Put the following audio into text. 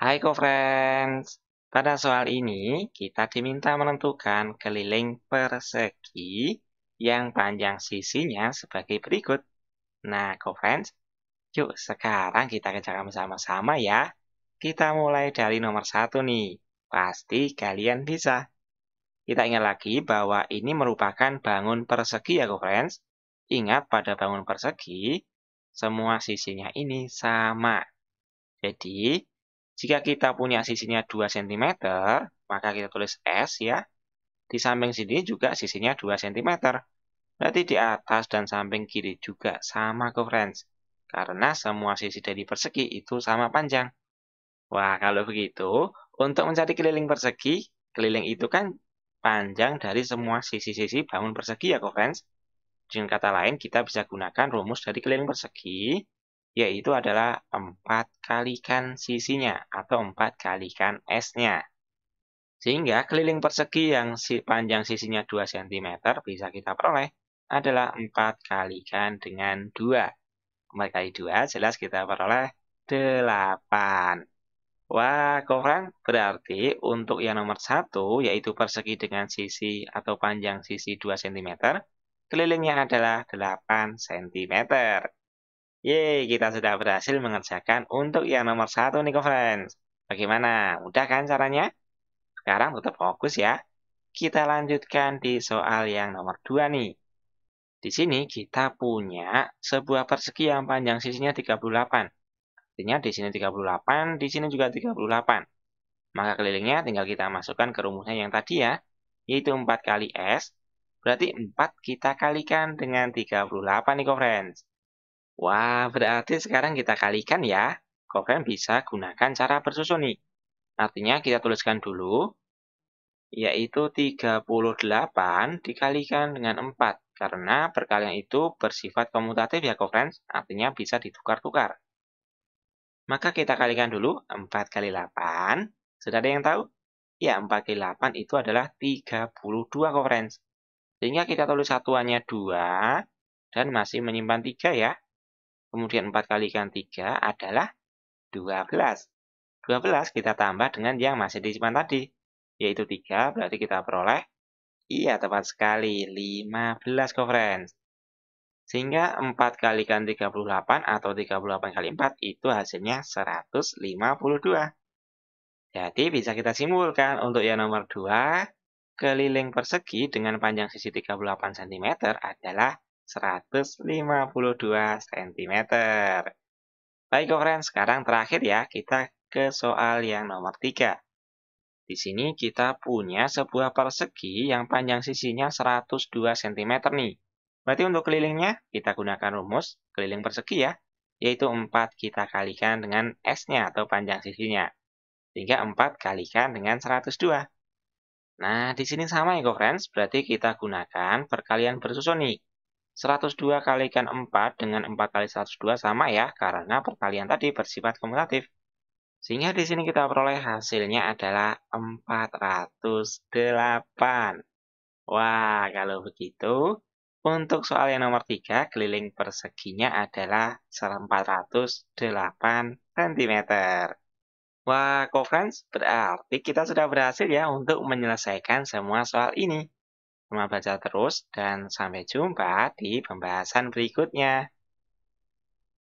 Hai co-friends, pada soal ini kita diminta menentukan keliling persegi yang panjang sisinya sebagai berikut. Nah co-friends, yuk sekarang kita kerjakan bersama-sama ya. Kita mulai dari nomor satu nih, pasti kalian bisa. Kita ingat lagi bahwa ini merupakan bangun persegi ya co-friends. Ingat pada bangun persegi, semua sisinya ini sama. Jadi, jika kita punya sisinya 2 cm, maka kita tulis S ya. Di samping sini juga sisinya 2 cm. Berarti di atas dan samping kiri juga sama ke friends? Karena semua sisi dari persegi itu sama panjang. Wah, kalau begitu, untuk mencari keliling persegi, keliling itu kan panjang dari semua sisi-sisi bangun persegi ya, friends. Dengan kata lain, kita bisa gunakan rumus dari keliling persegi yaitu adalah 4 kalikan sisinya atau 4 kalikan S-nya. Sehingga keliling persegi yang panjang sisinya 2 cm bisa kita peroleh adalah 4 kalikan dengan 2. 4 kali 2 jelas kita peroleh 8. Wah, kurang berarti untuk yang nomor 1 yaitu persegi dengan sisi atau panjang sisi 2 cm, kelilingnya adalah 8 cm. Yeay, kita sudah berhasil mengerjakan untuk yang nomor satu nih, Friends. Bagaimana? Mudah kan caranya? Sekarang tetap fokus ya. Kita lanjutkan di soal yang nomor dua nih. Di sini kita punya sebuah persegi yang panjang sisinya 38. Artinya di sini 38, di sini juga 38. Maka kelilingnya tinggal kita masukkan ke rumusnya yang tadi ya, yaitu 4 kali S. Berarti 4 kita kalikan dengan 38 nih, friends. Wah, berarti sekarang kita kalikan ya. Kalian bisa gunakan cara bersusun nih. Artinya kita tuliskan dulu, yaitu 38 dikalikan dengan 4. Karena perkalian itu bersifat komutatif ya, friends. Artinya bisa ditukar-tukar. Maka kita kalikan dulu 4 kali 8. Sudah ada yang tahu? Ya, 4 kali 8 itu adalah 32, friends. Sehingga kita tulis satuannya 2 dan masih menyimpan 3 ya kemudian 4 kali kan 3 adalah 12. 12 kita tambah dengan yang masih disimpan tadi, yaitu 3, berarti kita peroleh, iya tepat sekali, 15 coverage. Sehingga 4 kali kan 38 atau 38 kali 4 itu hasilnya 152. Jadi bisa kita simpulkan untuk yang nomor 2, keliling persegi dengan panjang sisi 38 cm adalah 152 cm. Baik keren, sekarang terakhir ya, kita ke soal yang nomor 3. Di sini kita punya sebuah persegi yang panjang sisinya 102 cm nih. Berarti untuk kelilingnya, kita gunakan rumus keliling persegi ya, yaitu 4 kita kalikan dengan S-nya atau panjang sisinya. Sehingga 4 kalikan dengan 102. Nah, di sini sama ya, friends. Berarti kita gunakan perkalian bersusun nih. 102 kalikan 4 dengan 4 kali 102 sama ya, karena perkalian tadi bersifat kumulatif. Sehingga di sini kita peroleh hasilnya adalah 408. Wah, kalau begitu, untuk soal yang nomor 3, keliling perseginya adalah 408 cm. Wah, kok friends, berarti kita sudah berhasil ya untuk menyelesaikan semua soal ini. Selamat baca terus dan sampai jumpa di pembahasan berikutnya.